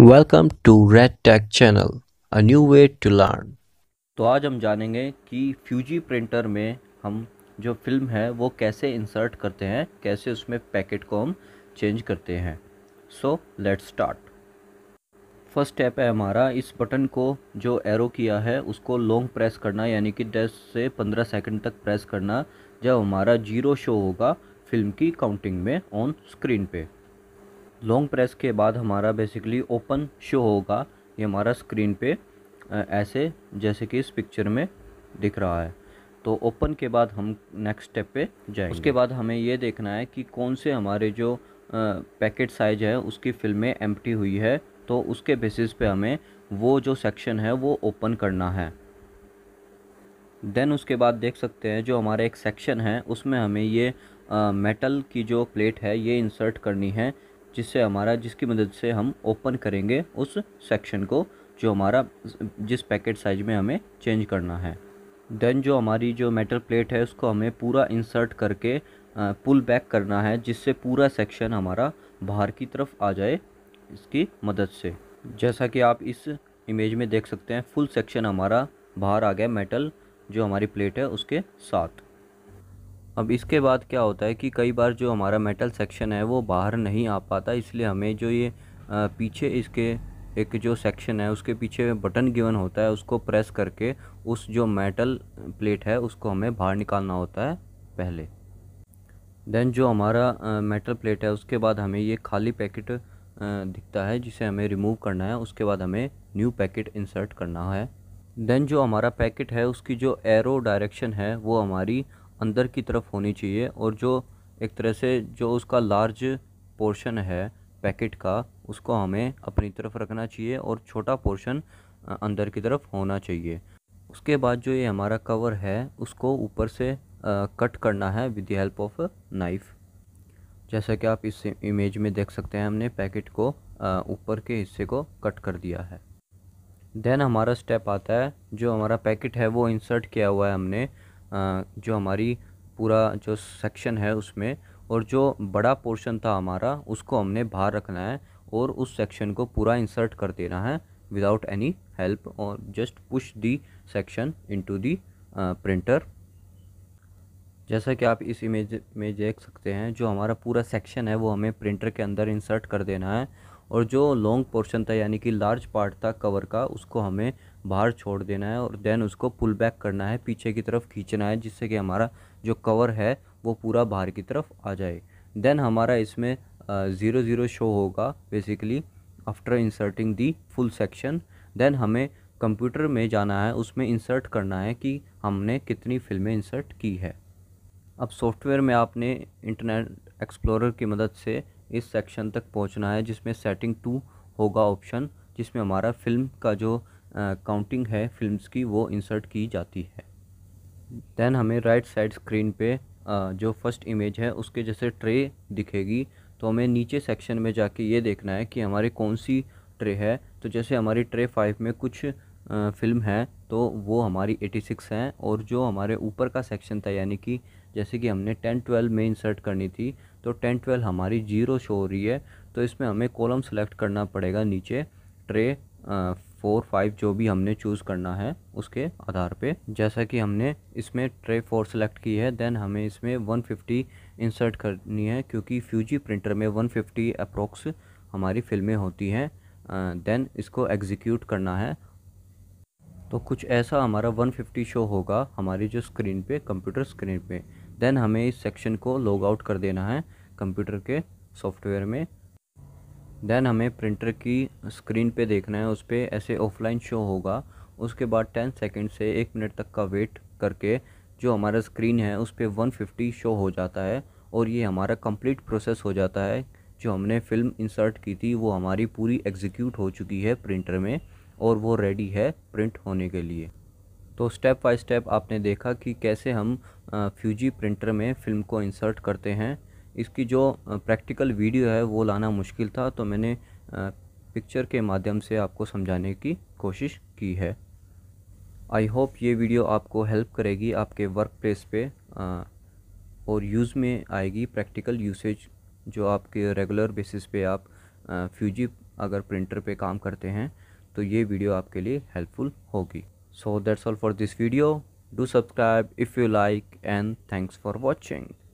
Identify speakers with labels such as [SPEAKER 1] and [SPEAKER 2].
[SPEAKER 1] welcome to red tech channel a new way to learn तो आज हम जानेंगे कि फ्यूजी प्रिंटर में हम जो फिल्म है वो कैसे इंसर्ट करते हैं कैसे उसमें पैकेट को हम चेंज करते हैं so let start first step है हमारा इस बटन को जो एरो किया है उसको लॉन्ग प्रेस करना यानी कि 10 से 15 सेकंड तक प्रेस करना जब हमारा जीरो शो होगा फिल्म की काउंटिंग में ऑन स्क्रीन पे लॉन्ग प्रेस के बाद हमारा बेसिकली ओपन शो होगा ये हमारा स्क्रीन पे ऐसे जैसे कि इस पिक्चर में दिख रहा है तो ओपन के बाद हम नेक्स्ट स्टेप पे जाएंगे उसके बाद हमें ये देखना है कि कौन से हमारे जो पैकेट साइज है उसकी फिल्में एम हुई है तो उसके बेसिस पे हमें वो जो सेक्शन है वो ओपन करना है देन उसके बाद देख सकते हैं जो हमारे एक सेक्शन है उसमें हमें ये मेटल की जो प्लेट है ये इंसर्ट करनी है जिससे हमारा जिसकी मदद से हम ओपन करेंगे उस सेक्शन को जो हमारा जिस पैकेट साइज में हमें चेंज करना है देन जो हमारी जो मेटल प्लेट है उसको हमें पूरा इंसर्ट करके पुल बैक करना है जिससे पूरा सेक्शन हमारा बाहर की तरफ आ जाए इसकी मदद से जैसा कि आप इस इमेज में देख सकते हैं फुल सेक्शन हमारा बाहर आ गया मेटल जो हमारी प्लेट है उसके साथ अब इसके बाद क्या होता है कि कई बार जो हमारा मेटल सेक्शन है वो बाहर नहीं आ पाता इसलिए हमें जो ये पीछे इसके एक जो सेक्शन है उसके पीछे बटन गिवन होता है उसको प्रेस करके उस जो मेटल प्लेट है उसको हमें बाहर निकालना होता है पहले देन जो हमारा मेटल प्लेट है उसके बाद हमें ये खाली पैकेट दिखता है जिसे हमें रिमूव करना है उसके बाद हमें न्यू पैकेट इंसर्ट करना है देन जो हमारा पैकेट है उसकी जो एरो डायरेक्शन है वो हमारी अंदर की तरफ होनी चाहिए और जो एक तरह से जो उसका लार्ज पोर्शन है पैकेट का उसको हमें अपनी तरफ रखना चाहिए और छोटा पोर्शन अंदर की तरफ होना चाहिए उसके बाद जो ये हमारा कवर है उसको ऊपर से आ, कट करना है with the help of knife जैसा कि आप इस इमेज में देख सकते हैं हमने पैकेट को ऊपर के हिस्से को कट कर दिया है देन हमारा स्टेप आता है जो हमारा पैकेट है वो इंसर्ट किया हुआ है हमने जो हमारी पूरा जो सेक्शन है उसमें और जो बड़ा पोर्शन था हमारा उसको हमने बाहर रखना है और उस सेक्शन को पूरा इंसर्ट कर देना है विदाउट एनी हेल्प और just push the section into the printer जैसा कि आप इस इमेज में देख सकते हैं जो हमारा पूरा सेक्शन है वो हमें प्रिंटर के अंदर इंसर्ट कर देना है और जो लॉन्ग पोर्शन था यानी कि लार्ज पार्ट था कवर का उसको हमें बाहर छोड़ देना है और देन उसको पुल बैक करना है पीछे की तरफ खींचना है जिससे कि हमारा जो कवर है वो पूरा बाहर की तरफ आ जाए देन हमारा इसमें ज़ीरो ज़ीरो शो होगा basically after inserting the full section then हमें कंप्यूटर में जाना है उसमें इंसर्ट करना है कि हमने कितनी फ़िल्में इंसर्ट की है अब सॉफ्टवेयर में आपने इंटरनेट एक्सप्लोरर की मदद से इस सेक्शन तक पहुंचना है जिसमें सेटिंग टू होगा ऑप्शन जिसमें हमारा फिल्म का जो काउंटिंग है फिल्म्स की वो इंसर्ट की जाती है दैन हमें राइट साइड स्क्रीन पे आ, जो फर्स्ट इमेज है उसके जैसे ट्रे दिखेगी तो हमें नीचे सेक्शन में जाके ये देखना है कि हमारी कौन सी ट्रे है तो जैसे हमारी ट्रे फाइव में कुछ आ, फिल्म है तो वो हमारी एटी सिक्स हैं और जो हमारे ऊपर का सेक्शन था यानी कि जैसे कि हमने टेन ट्वेल्व में इंसर्ट करनी थी तो टेन ट्वेल्व हमारी जीरो शो हो रही है तो इसमें हमें कॉलम सेलेक्ट करना पड़ेगा नीचे ट्रे फोर फाइव जो भी हमने चूज़ करना है उसके आधार पे जैसा कि हमने इसमें ट्रे फोर सेलेक्ट की है देन हमें इसमें वन फिफ्टी इंसर्ट करनी है क्योंकि फ्यूजी प्रिंटर में वन फिफ्टी अप्रोक्स हमारी फिल्में होती हैं देन इसको एग्जीक्यूट करना है तो कुछ ऐसा हमारा 150 शो होगा हमारी जो स्क्रीन पे कंप्यूटर स्क्रीन पे देन हमें इस सेक्शन को लॉग आउट कर देना है कंप्यूटर के सॉफ्टवेयर में देन हमें प्रिंटर की स्क्रीन पे देखना है उस पर ऐसे ऑफलाइन शो होगा उसके बाद टेन सेकेंड से एक मिनट तक का वेट करके जो हमारा स्क्रीन है उस पर वन फिफ्टी शो हो जाता है और ये हमारा कंप्लीट प्रोसेस हो जाता है जो हमने फ़िल्म इंसर्ट की थी वो हमारी पूरी एग्जीक्यूट हो चुकी है प्रिंटर में और वो रेडी है प्रिंट होने के लिए तो स्टेप बाय स्टेप आपने देखा कि कैसे हम फ्यूजी प्रिंटर में फ़िल्म को इंसर्ट करते हैं इसकी जो प्रैक्टिकल वीडियो है वो लाना मुश्किल था तो मैंने पिक्चर के माध्यम से आपको समझाने की कोशिश की है आई होप ये वीडियो आपको हेल्प करेगी आपके वर्क प्लेस पर और यूज़ में आएगी प्रैक्टिकल यूसेज जो आपके रेगुलर बेसिस पे आप फ्यूजी अगर प्रिंटर पे काम करते हैं तो ये वीडियो आपके लिए हेल्पफुल होगी so that's all for this video do subscribe if you like and thanks for watching